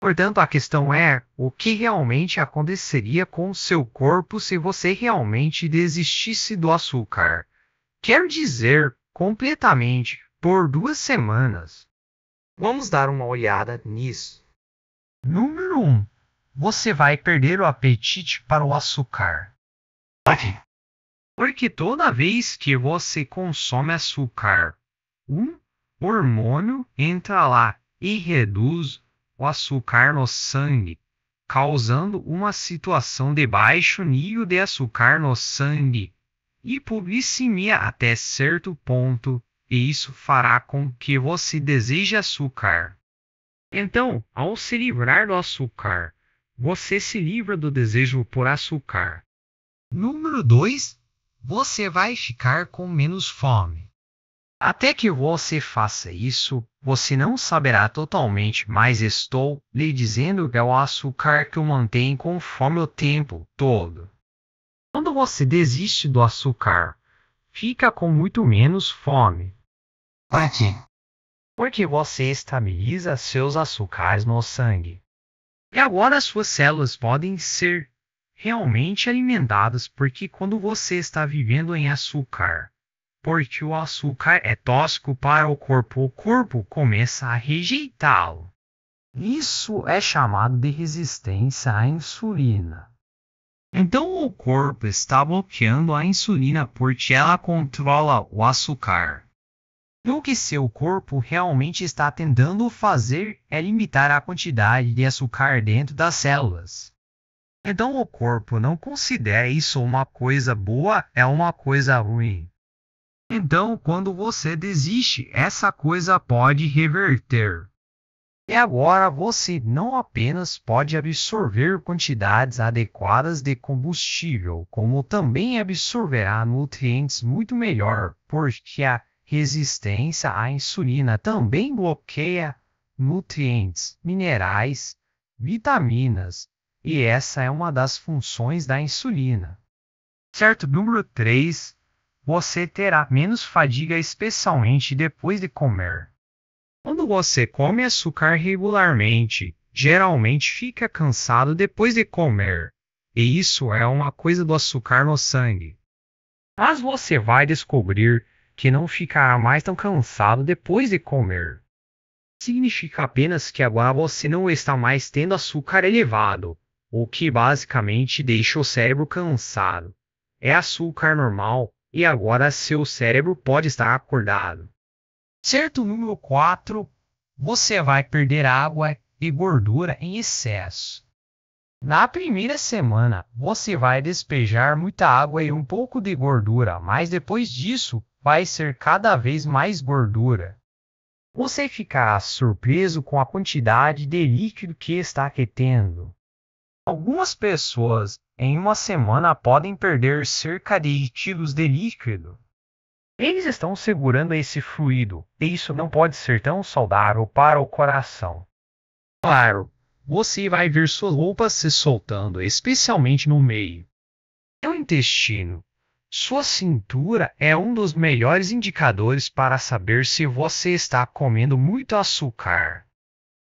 Portanto, a questão é o que realmente aconteceria com seu corpo se você realmente desistisse do açúcar. Quer dizer, completamente, por duas semanas. Vamos dar uma olhada nisso. Número 1. Um, você vai perder o apetite para o açúcar. Porque toda vez que você consome açúcar, um hormônio entra lá e reduz o açúcar no sangue, causando uma situação de baixo nível de açúcar no sangue, hipoglicemia até certo ponto, e isso fará com que você deseje açúcar. Então, ao se livrar do açúcar, você se livra do desejo por açúcar. Número 2. Você vai ficar com menos fome. Até que você faça isso, você não saberá totalmente, mas estou lhe dizendo que é o açúcar que o mantém conforme o tempo todo. Quando você desiste do açúcar, fica com muito menos fome. Por quê? Porque você estabiliza seus açúcares no sangue. E agora suas células podem ser realmente alimentadas porque quando você está vivendo em açúcar, porque o açúcar é tóxico para o corpo, o corpo começa a rejeitá-lo. Isso é chamado de resistência à insulina. Então o corpo está bloqueando a insulina porque ela controla o açúcar. E o que seu corpo realmente está tentando fazer é limitar a quantidade de açúcar dentro das células. Então o corpo não considera isso uma coisa boa, é uma coisa ruim. Então, quando você desiste, essa coisa pode reverter. E agora você não apenas pode absorver quantidades adequadas de combustível, como também absorverá nutrientes muito melhor, porque a resistência à insulina também bloqueia nutrientes, minerais, vitaminas, e essa é uma das funções da insulina. Certo, número 3 você terá menos fadiga, especialmente depois de comer. Quando você come açúcar regularmente, geralmente fica cansado depois de comer. E isso é uma coisa do açúcar no sangue. Mas você vai descobrir que não ficará mais tão cansado depois de comer. Significa apenas que agora você não está mais tendo açúcar elevado, o que basicamente deixa o cérebro cansado. É açúcar normal, e agora seu cérebro pode estar acordado. Certo número 4, você vai perder água e gordura em excesso. Na primeira semana, você vai despejar muita água e um pouco de gordura, mas depois disso, vai ser cada vez mais gordura. Você ficará surpreso com a quantidade de líquido que está retendo. Algumas pessoas em uma semana podem perder cerca de quilos de líquido. Eles estão segurando esse fluido, e isso não pode ser tão saudável para o coração. Claro, você vai ver sua roupa se soltando, especialmente no meio. O intestino. Sua cintura é um dos melhores indicadores para saber se você está comendo muito açúcar.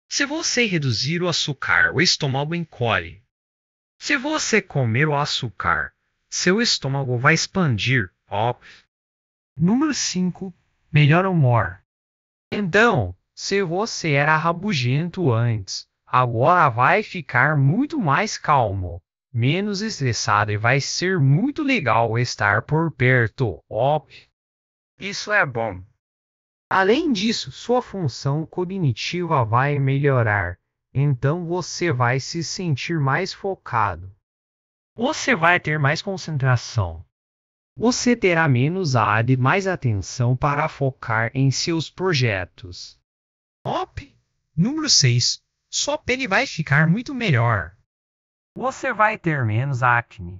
Se você reduzir o açúcar, o estômago encolhe, se você comer o açúcar, seu estômago vai expandir, Op. Número 5. Melhor humor. Então, se você era rabugento antes, agora vai ficar muito mais calmo, menos estressado e vai ser muito legal estar por perto, Op. Isso é bom. Além disso, sua função cognitiva vai melhorar então você vai se sentir mais focado. Você vai ter mais concentração. Você terá menos ar e mais atenção para focar em seus projetos. Op. Número 6. Sua pele vai ficar muito melhor. Você vai ter menos acne.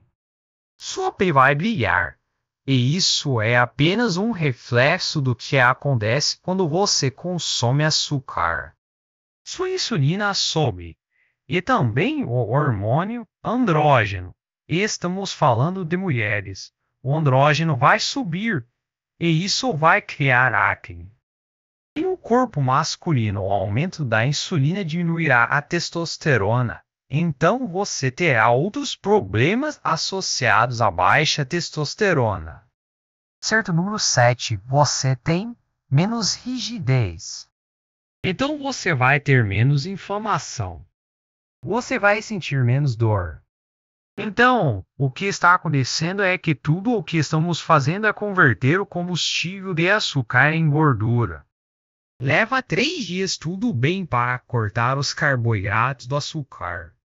Sua pele vai brilhar. E isso é apenas um reflexo do que acontece quando você consome açúcar sua insulina sobe, e também o hormônio andrógeno. Estamos falando de mulheres. O andrógeno vai subir e isso vai criar acne. Em um corpo masculino, o aumento da insulina diminuirá a testosterona, então você terá outros problemas associados à baixa testosterona. Certo número 7, você tem menos rigidez. Então você vai ter menos inflamação. Você vai sentir menos dor. Então, o que está acontecendo é que tudo o que estamos fazendo é converter o combustível de açúcar em gordura. Leva três dias tudo bem para cortar os carboidratos do açúcar.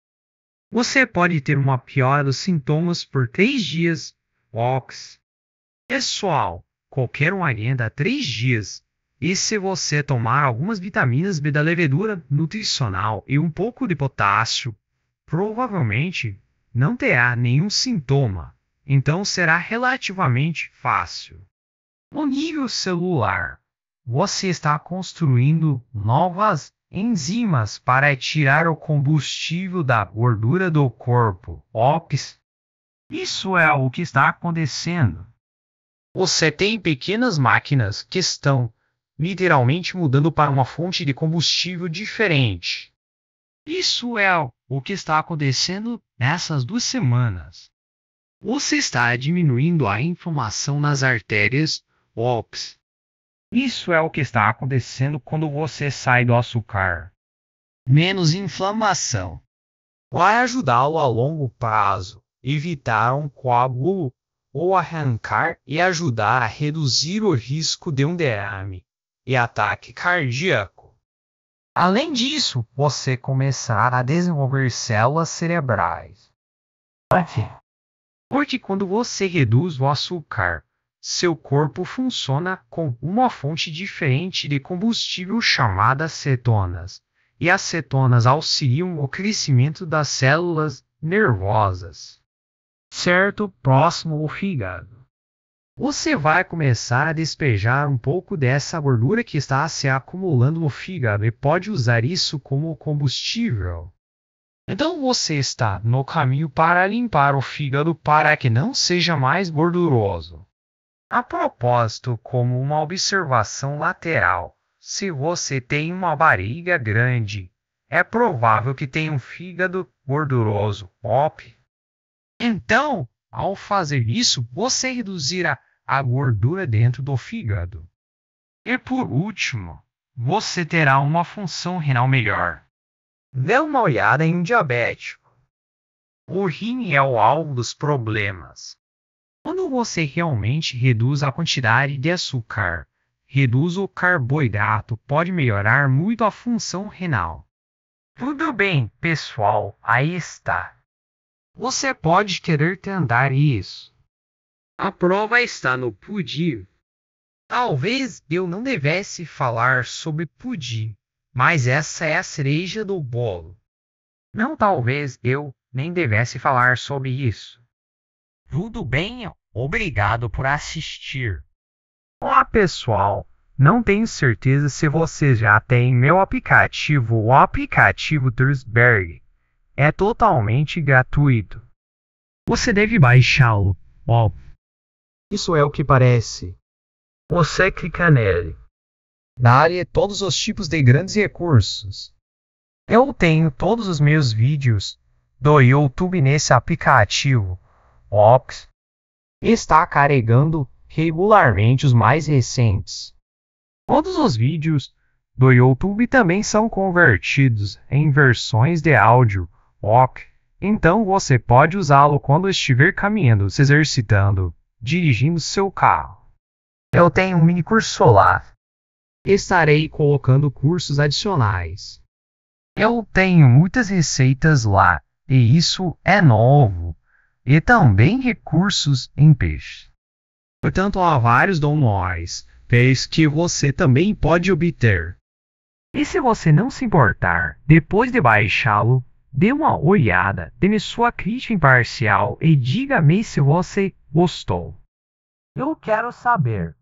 Você pode ter uma piora dos sintomas por três dias, ox. Pessoal, qualquer um aguenta três dias, e se você tomar algumas vitaminas B da levedura nutricional e um pouco de potássio, provavelmente não terá nenhum sintoma, então será relativamente fácil. No nível celular, você está construindo novas enzimas para tirar o combustível da gordura do corpo, OPS. Isso é o que está acontecendo. Você tem pequenas máquinas que estão literalmente mudando para uma fonte de combustível diferente. Isso é o que está acontecendo nessas duas semanas. Você está diminuindo a inflamação nas artérias, OPS. Isso é o que está acontecendo quando você sai do açúcar. Menos inflamação. Vai ajudá-lo a longo prazo, evitar um coágulo ou arrancar e ajudar a reduzir o risco de um derrame e ataque cardíaco. Além disso, você começará a desenvolver células cerebrais. Porque quando você reduz o açúcar, seu corpo funciona com uma fonte diferente de combustível chamada cetonas, e as cetonas auxiliam o crescimento das células nervosas. Certo, próximo ao fígado você vai começar a despejar um pouco dessa gordura que está se acumulando no fígado e pode usar isso como combustível. Então você está no caminho para limpar o fígado para que não seja mais gorduroso. A propósito, como uma observação lateral, se você tem uma barriga grande, é provável que tenha um fígado gorduroso, op. Então, ao fazer isso, você reduzirá a gordura dentro do fígado. E por último, você terá uma função renal melhor. Dê uma olhada em um diabético. O rim é o alvo dos problemas. Quando você realmente reduz a quantidade de açúcar, reduz o carboidrato, pode melhorar muito a função renal. Tudo bem, pessoal, aí está. Você pode querer tentar isso. A prova está no pudim. Talvez eu não devesse falar sobre pudim, mas essa é a cereja do bolo. Não talvez eu nem devesse falar sobre isso. Tudo bem, obrigado por assistir. Olá pessoal, não tenho certeza se vocês já têm meu aplicativo, o aplicativo Drisberg. É totalmente gratuito. Você deve baixá-lo. oh isso é o que parece. Você clica nele. Na área, todos os tipos de grandes recursos. Eu tenho todos os meus vídeos do YouTube nesse aplicativo. Ops. Está carregando regularmente os mais recentes. Todos os vídeos do YouTube também são convertidos em versões de áudio, ok? Então você pode usá-lo quando estiver caminhando, se exercitando dirigindo seu carro. Eu tenho um mini curso solar. Estarei colocando cursos adicionais. Eu tenho muitas receitas lá, e isso é novo. E também recursos em peixe. Portanto, há vários donos peixes que você também pode obter. E se você não se importar, depois de baixá-lo, Dê uma olhada, dê-me sua crítica imparcial e diga-me se você gostou. Eu quero saber